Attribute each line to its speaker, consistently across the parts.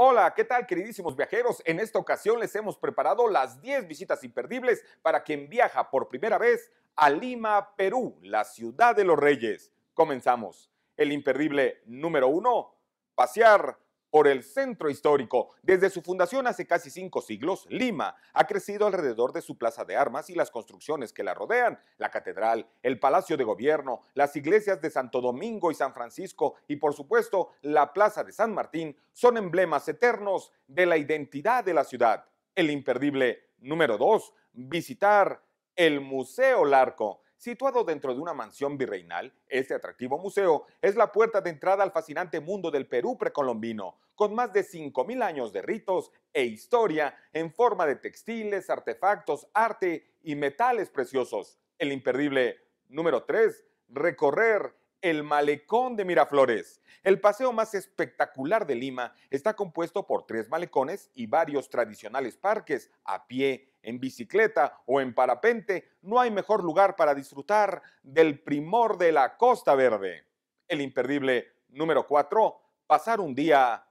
Speaker 1: Hola, ¿qué tal queridísimos viajeros? En esta ocasión les hemos preparado las 10 visitas imperdibles para quien viaja por primera vez a Lima, Perú, la ciudad de los reyes. Comenzamos. El imperdible número 1, pasear por el centro histórico. Desde su fundación hace casi cinco siglos, Lima ha crecido alrededor de su plaza de armas y las construcciones que la rodean, la catedral, el Palacio de Gobierno, las iglesias de Santo Domingo y San Francisco y por supuesto la Plaza de San Martín son emblemas eternos de la identidad de la ciudad. El imperdible número dos, visitar el Museo Larco. Situado dentro de una mansión virreinal, este atractivo museo es la puerta de entrada al fascinante mundo del Perú precolombino, con más de 5.000 años de ritos e historia en forma de textiles, artefactos, arte y metales preciosos. El imperdible número 3, recorrer el malecón de Miraflores. El paseo más espectacular de Lima está compuesto por tres malecones y varios tradicionales parques a pie, en bicicleta o en parapente. No hay mejor lugar para disfrutar del primor de la Costa Verde. El imperdible número 4, pasar un día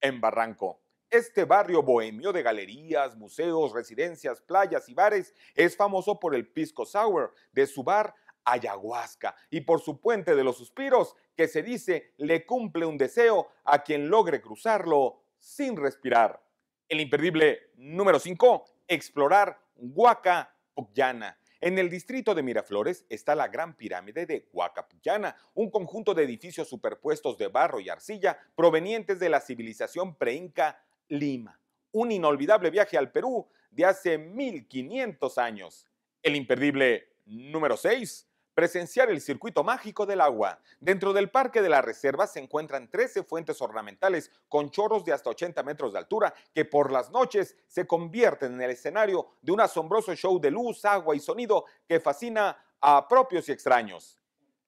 Speaker 1: en Barranco. Este barrio bohemio de galerías, museos, residencias, playas y bares es famoso por el Pisco Sour de su bar ayahuasca. Y por su puente de los suspiros, que se dice le cumple un deseo a quien logre cruzarlo sin respirar. El imperdible número 5, explorar Huaca Pucllana. En el distrito de Miraflores está la Gran Pirámide de Huacapuyana, un conjunto de edificios superpuestos de barro y arcilla provenientes de la civilización preinca Lima. Un inolvidable viaje al Perú de hace 1500 años. El imperdible número 6, presenciar el circuito mágico del agua. Dentro del Parque de la Reserva se encuentran 13 fuentes ornamentales con chorros de hasta 80 metros de altura que por las noches se convierten en el escenario de un asombroso show de luz, agua y sonido que fascina a propios y extraños.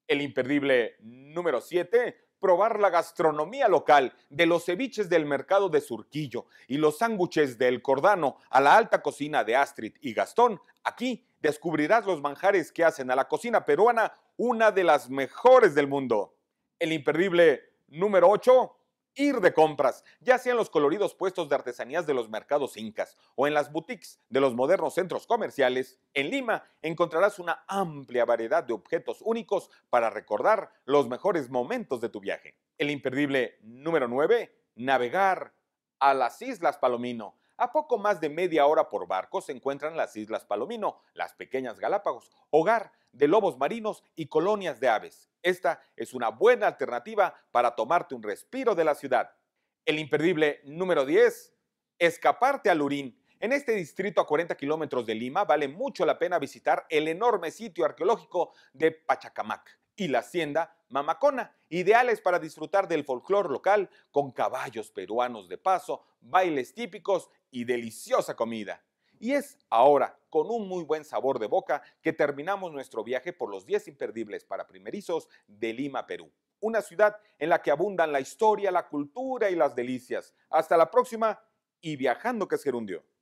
Speaker 1: El imperdible número 7 probar la gastronomía local, de los ceviches del mercado de Surquillo y los sándwiches del Cordano a la alta cocina de Astrid y Gastón, aquí descubrirás los manjares que hacen a la cocina peruana una de las mejores del mundo. El imperdible número 8, ir de compras, ya sea en los coloridos puestos de artesanías de los mercados incas o en las boutiques de los modernos centros comerciales, en Lima encontrarás una amplia variedad de objetos únicos para recordar los mejores momentos de tu viaje. El imperdible número 9, navegar a las Islas Palomino. A poco más de media hora por barco se encuentran las Islas Palomino, las pequeñas Galápagos, hogar de lobos marinos y colonias de aves. Esta es una buena alternativa para tomarte un respiro de la ciudad. El imperdible número 10, escaparte a Lurín. En este distrito a 40 kilómetros de Lima vale mucho la pena visitar el enorme sitio arqueológico de Pachacamac y la hacienda Mamacona, ideales para disfrutar del folclore local con caballos peruanos de paso, bailes típicos y deliciosa comida. Y es ahora, con un muy buen sabor de boca, que terminamos nuestro viaje por los 10 imperdibles para primerizos de Lima, Perú. Una ciudad en la que abundan la historia, la cultura y las delicias. Hasta la próxima y viajando que es gerundio.